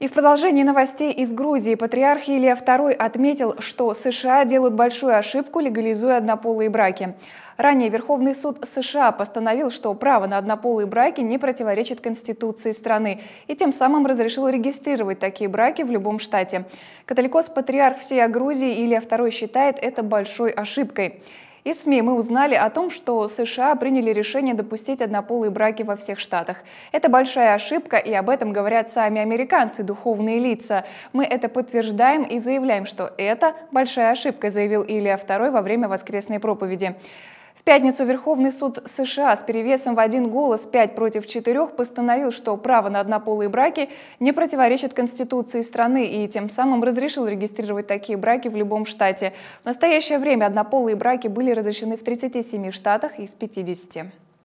И в продолжении новостей из Грузии патриарх Илья II отметил, что США делают большую ошибку, легализуя однополые браки. Ранее Верховный суд США постановил, что право на однополые браки не противоречит Конституции страны и тем самым разрешил регистрировать такие браки в любом штате. Католикос-патриарх всей Грузии Илья II считает это большой ошибкой. Из СМИ мы узнали о том, что США приняли решение допустить однополые браки во всех штатах. Это большая ошибка, и об этом говорят сами американцы, духовные лица. Мы это подтверждаем и заявляем, что это большая ошибка, заявил Илья II во время воскресной проповеди. В пятницу Верховный суд США с перевесом в один голос 5 против 4 постановил, что право на однополые браки не противоречит Конституции страны и тем самым разрешил регистрировать такие браки в любом штате. В настоящее время однополые браки были разрешены в 37 штатах из 50.